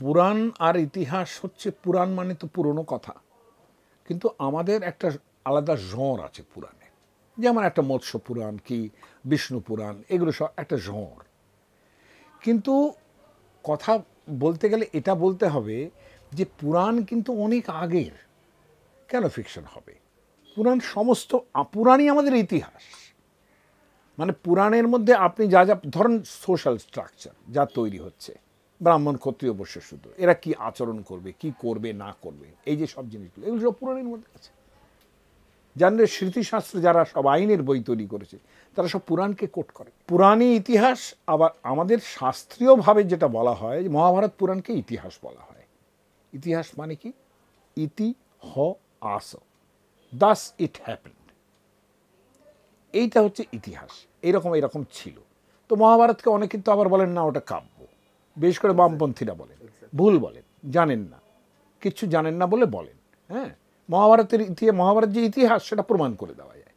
পুরাণ আর ইতিহাস হচ্ছে পুরাণ মানে তো পুরনো কথা কিন্তু আমাদের একটা আলাদা ঝড় আছে পুরাণে যেমন একটা মৎস্য পুরাণ কি বিষ্ণু পুরাণ এগুলো সব একটা ঝড় কিন্তু কথা বলতে গেলে এটা বলতে হবে যে পুরাণ কিন্তু অনেক আগের কেন ফিকশন হবে পুরাণ সমস্ত পুরাণই আমাদের ইতিহাস মানে পুরাণের মধ্যে আপনি যা যা ধরেন সোশ্যাল স্ট্রাকচার যা তৈরি হচ্ছে ব্রাহ্মণ ক্ষত্রিয় বৈশ্য এরা কি আচরণ করবে কি করবে না করবে এই যে সব জিনিসগুলো এগুলো সব পুরাণের মধ্যে আছে জানলে স্মৃতিশাস্ত্র যারা সব আইনের বই তৈরি করেছে তারা সব পুরাণকে কোট করে পুরাণে ইতিহাস আবার আমাদের শাস্ত্রীয়ভাবে যেটা বলা হয় মহাভারত পুরাণকে ইতিহাস বলা হয় ইতিহাস মানে কি ইতি হ আস দাস ইট হ্যাপেন্ড এইটা হচ্ছে ইতিহাস এরকম এরকম ছিল তো মহাভারতকে অনেকে কিন্তু আবার বলেন না ওটা কাব্য বিশেষ করে বামপন্থীরা বলেন ভুল বলেন জানেন না কিছু জানেন না বলে বলেন হ্যাঁ মহাভারতের ইতিহাস মহাভারত যে ইতিহাস সেটা প্রমাণ করে দেওয়া যায়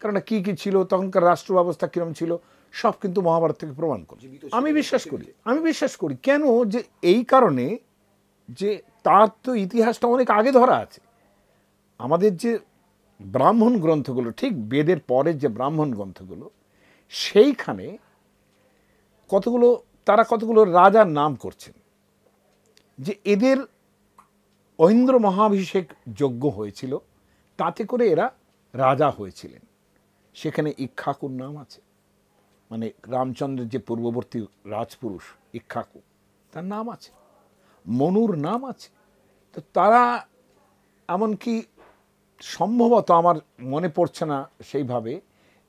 কারণ কী কী ছিল তখনকার রাষ্ট্র ব্যবস্থা কীরকম ছিল সব কিন্তু মহাভারত থেকে প্রমাণ করে আমি বিশ্বাস করি আমি বিশ্বাস করি কেন যে এই কারণে যে তার তো ইতিহাসটা অনেক আগে ধরা আছে আমাদের যে ব্রাহ্মণ গ্রন্থগুলো ঠিক বেদের পরের যে ব্রাহ্মণ গ্রন্থগুলো সেইখানে কতগুলো তারা কতগুলো রাজার নাম করছেন যে এদের অহিন্দ্র মহাভিষেক যজ্ঞ হয়েছিল তাতে করে এরা রাজা হয়েছিলেন সেখানে ইক্ষাকুর নাম আছে মানে রামচন্দ্রের যে পূর্ববর্তী রাজপুরুষ ইক্ষাকু তার নাম আছে মনুর নাম আছে তো তারা এমনকি সম্ভবত আমার মনে পড়ছে না সেইভাবে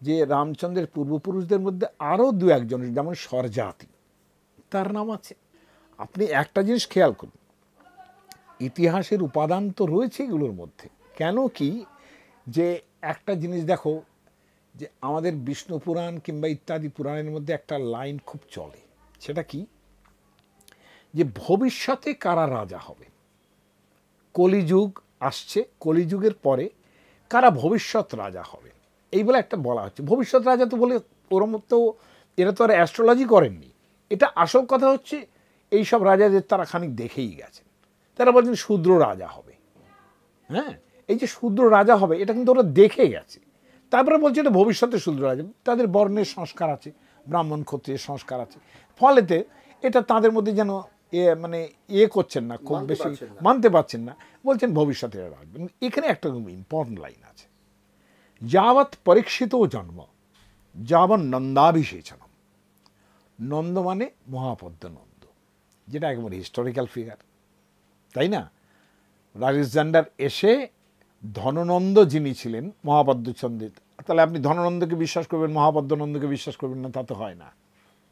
যে রামচন্দ্রের পূর্বপুরুষদের মধ্যে আরও দু একজন যেমন স্বরজাতি তার নাম আছে আপনি একটা জিনিস খেয়াল করুন ইতিহাসের উপাদান তো রয়েছে এগুলোর মধ্যে কেন কি যে একটা জিনিস দেখো যে আমাদের বিষ্ণু পুরাণ কিংবা ইত্যাদি পুরাণের মধ্যে একটা লাইন খুব চলে সেটা কি যে ভবিষ্যতে কারা রাজা হবে কলিযুগ আসছে কলিযুগের পরে কারা ভবিষ্যৎ রাজা হবে এই বলে একটা বলা হচ্ছে ভবিষ্যৎ রাজা তো বলে ওরম তো এরা তো আর অ্যাস্ট্রোলজি করেননি এটা আসল কথা হচ্ছে এই সব রাজাদের তারা খানিক দেখেই গেছেন তারা বলছেন শূদ্র রাজা হবে হ্যাঁ এই যে শূদ্র রাজা হবে এটা কিন্তু ওরা দেখে গেছে তারপরে বলছে এটা ভবিষ্যতে শূদ্র রাজা তাদের বর্ণের সংস্কার আছে ব্রাহ্মণ ক্ষত্রিয়ের সংস্কার আছে ফলেতে এটা তাদের মধ্যে যেন এ মানে ইয়ে করছেন না খুব বেশি মানতে পারছেন না বলছেন ভবিষ্যতে রাখবেন এখানে একটা ইম্পর্টেন্ট লাইন আছে যাবৎ পরীক্ষিত জন্ম যাবৎ নন্দাভিষেচনম নন্দ মানে মহাপদ্মনন্দ যেটা একেবারে হিস্টোরিক্যাল ফিগার তাই না আলেকজান্ডার এসে ধননন্দ যিনি ছিলেন মহাপদ্মচন্দ্রের তাহলে আপনি ধননন্দকে বিশ্বাস করবেন মহাপদ্মনন্দকে বিশ্বাস করবেন না তা তো হয় না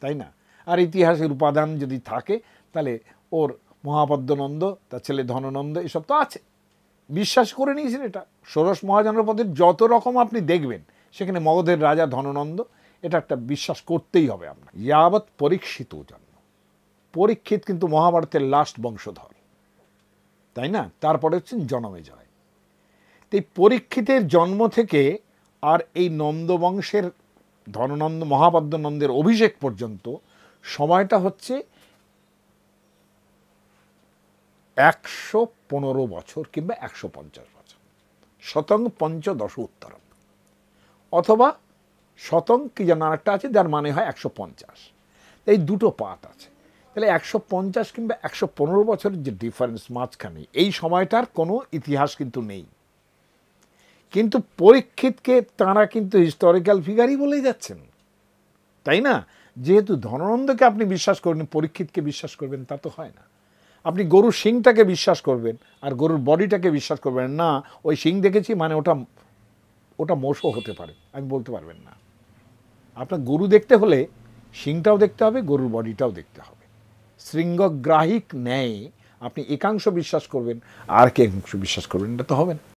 তাই না আর ইতিহাসের উপাদান যদি থাকে তাহলে ওর মহাপদ্মনন্দ তার ছেলে ধননন্দ এসব তো আছে বিশ্বাস করে নিয়েছেন এটা ষোড়শ মহাজনপদের যত রকম আপনি দেখবেন সেখানে মগধের রাজা ধননন্দ এটা একটা বিশ্বাস করতেই হবে আপনার ইয়াবৎ পরীক্ষিত জন্ম পরীক্ষিত কিন্তু মহাভারতের লাস্ট বংশধর তাই না তারপরে হচ্ছেন জনমে জয় এই পরীক্ষিতের জন্ম থেকে আর এই নন্দবংশের ধননন্দ মহাপাদ্যনন্দের অভিষেক পর্যন্ত সময়টা হচ্ছে একশো পনেরো বছর কিংবা একশো পঞ্চাশ বছর শতং পঞ্চদশ উত্তর অথবা শতং কি যেন আরেকটা আছে যার মানে হয় একশো পঞ্চাশ এই দুটো পাত আছে তাহলে একশো পঞ্চাশ কিংবা একশো পনেরো বছরের যে ডিফারেন্স মাঝখানে এই সময়টার কোনো ইতিহাস কিন্তু নেই কিন্তু পরীক্ষিতকে তাঁরা কিন্তু হিস্টোরিক্যাল ফিগারই বলেই যাচ্ছেন তাই না যেহেতু ধনানন্দকে আপনি বিশ্বাস করবেন পরীক্ষিতকে বিশ্বাস করবেন তা তো হয় না আপনি গরুর শিংটাকে বিশ্বাস করবেন আর গরুর বডিটাকে বিশ্বাস করবেন না ওই শিং দেখেছি মানে ওটা ওটা মোষও হতে পারে আমি বলতে পারবেন না আপনার গরু দেখতে হলে শিংটাও দেখতে হবে গরুর বডিটাও দেখতে হবে শৃঙ্গগ্রাহিক ন্যায় আপনি একাংশ বিশ্বাস করবেন আর কে একাংশ বিশ্বাস করবেন এটা তো হবে না